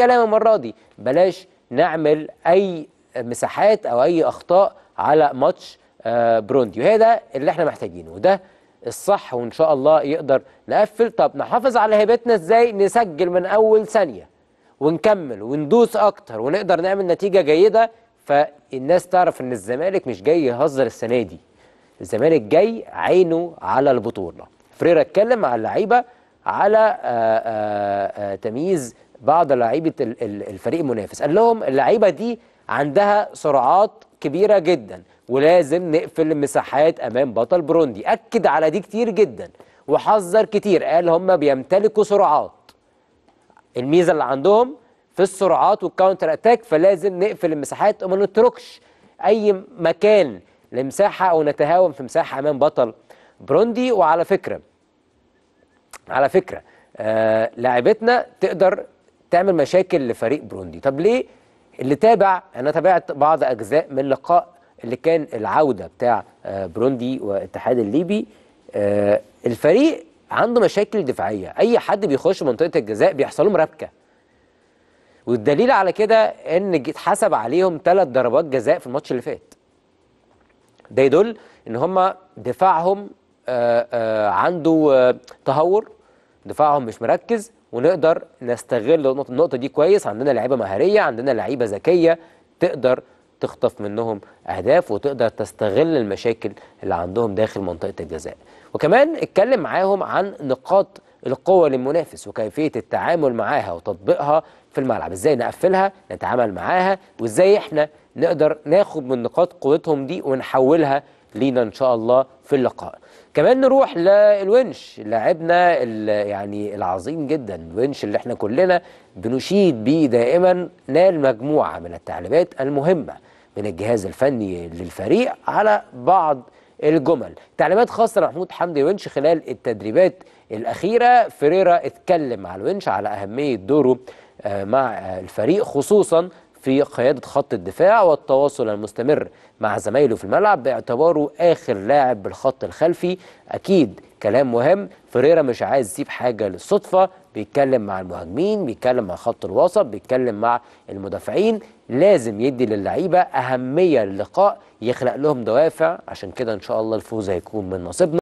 الكلام المرة دي بلاش نعمل أي مساحات أو أي أخطاء على ماتش آه، بروندي وهي ده اللي احنا محتاجينه وده الصح وإن شاء الله يقدر نقفل طب نحافظ على هيبتنا إزاي نسجل من أول ثانية ونكمل وندوس أكتر ونقدر نعمل نتيجة جيدة فالناس تعرف إن الزمالك مش جاي يهزر السنة دي الزمالك جاي عينه على البطولة فريرا اتكلم على اللعيبة على آآ آه، آآ آه، تمييز بعض لعيبه الفريق المنافس قال لهم اللعيبه دي عندها سرعات كبيره جدا ولازم نقفل المساحات امام بطل بروندي اكد على دي كتير جدا وحذر كتير قال هم بيمتلكوا سرعات الميزه اللي عندهم في السرعات والكاونتر اتاك فلازم نقفل المساحات وما نتركش اي مكان لمساحه او نتهاون في مساحه امام بطل بروندي وعلى فكره على فكره آه لاعبتنا تقدر تعمل مشاكل لفريق بروندي طب ليه اللي تابع يعني انا تابعت بعض اجزاء من لقاء اللي كان العوده بتاع آه، بروندي والاتحاد الليبي آه، الفريق عنده مشاكل دفاعيه اي حد بيخش منطقه الجزاء بيحصل لهم ربكه والدليل على كده ان اتحسب عليهم ثلاث ضربات جزاء في الماتش اللي فات ده يدل ان هم دفاعهم آه، عنده تهور دفاعهم مش مركز ونقدر نستغل النقطه دي كويس عندنا لعيبه مهاريه عندنا لعيبه ذكيه تقدر تخطف منهم اهداف وتقدر تستغل المشاكل اللي عندهم داخل منطقه الجزاء وكمان اتكلم معاهم عن نقاط القوه للمنافس وكيفيه التعامل معاها وتطبيقها في الملعب ازاي نقفلها نتعامل معاها وازاي احنا نقدر ناخد من نقاط قوتهم دي ونحولها لينا ان شاء الله في اللقاء كمان نروح للونش لاعبنا يعني العظيم جدا الونش اللي احنا كلنا بنشيد بيه دائما نال مجموعه من التعليمات المهمه من الجهاز الفني للفريق على بعض الجمل تعليمات خاصه لمحمود حمدي ونش خلال التدريبات الاخيره فريرا اتكلم مع الونش على اهميه دوره آه، مع الفريق خصوصا في قيادة خط الدفاع والتواصل المستمر مع زمايله في الملعب باعتباره آخر لاعب بالخط الخلفي أكيد كلام مهم فريرا مش عايز يسيب حاجة للصدفة بيتكلم مع المهاجمين بيتكلم مع خط الوسط بيتكلم مع المدافعين لازم يدي للعيبة أهمية للقاء يخلق لهم دوافع عشان كده إن شاء الله الفوز هيكون من نصيبنا